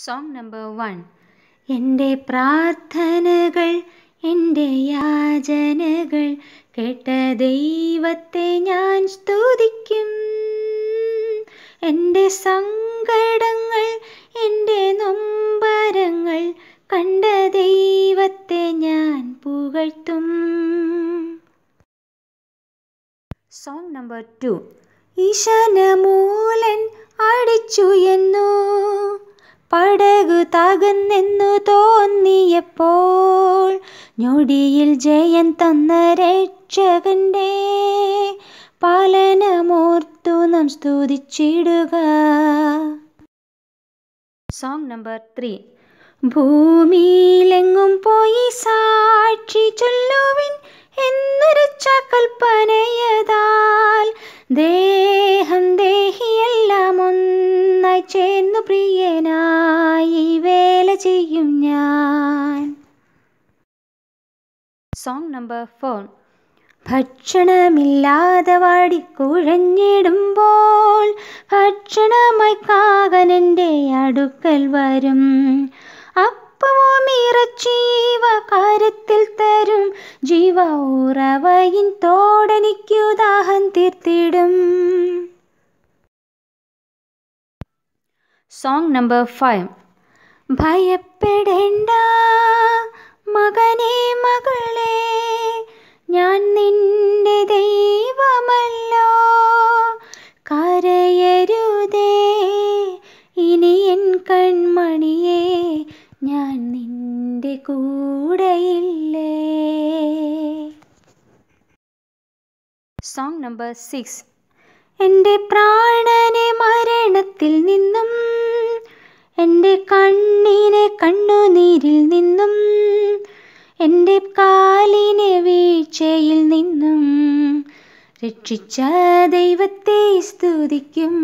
song number one എൻ്റെ പ്രാർത്ഥനകൾ എൻ്റെ യാചനകൾ കേട്ട ദൈവത്തെ ഞാൻ സ്തുതിക്കും എൻ്റെ സങ്കടങ്ങൾ എൻ്റെ നൊമ്പരങ്ങൾ കണ്ട ദൈവത്തെ ഞാൻ പുകഴ്ത്തും സോങ് നമ്പർ ടു ഈശാന മൂലൻ അടിച്ചു എന്നോ പടകു തകുന്നെന്നു തോന്നിയപ്പോൾ ഞൊടിയിൽ ജയൻ തന്ന രക്ഷകൻ്റെ പാലനമോർത്തു നാം സ്തുതിച്ചിടുക സോങ് നമ്പർ ത്രീ ഭൂമിയിലെങ്ങും പോയി സാക്ഷി ചൊല്ലുവിൻ നിന്നിലുമായി പ്രിയനായി വേല ചെയ്യും ഞാൻ സോങ് നമ്പർ ഫോർ ഭക്ഷണമില്ലാതെ വാടി കുഴഞ്ഞിടുമ്പോൾ ഭക്ഷണമായി കാകനൻ്റെ അടുക്കൽ വരും അപ്പവും ഇറച്ചീവ കാര്യത്തിൽ തരും ജീവ ഉറവയിൻ തോടനിക്കു ദാഹം തീർത്തിടും സോങ് നമ്പർ ഫൈവ് ഭയപ്പെടേണ്ട മകനേ മകളെ ഞാൻ നിന്റെ ദൈവമല്ലോ കരയരുതേ ഇനി എൻ കൺമണിയെ ഞാൻ നിന്റെ കൂടെയില്ലേ സോങ് നമ്പർ സിക്സ് എൻ്റെ എൻ്റെ കണ്ണിനെ കണ്ണുനീരിൽ നിന്നും എൻ്റെ കാലിനെ വീഴ്ചയിൽ നിന്നും രക്ഷിച്ച ദൈവത്തെ സ്തുതിക്കും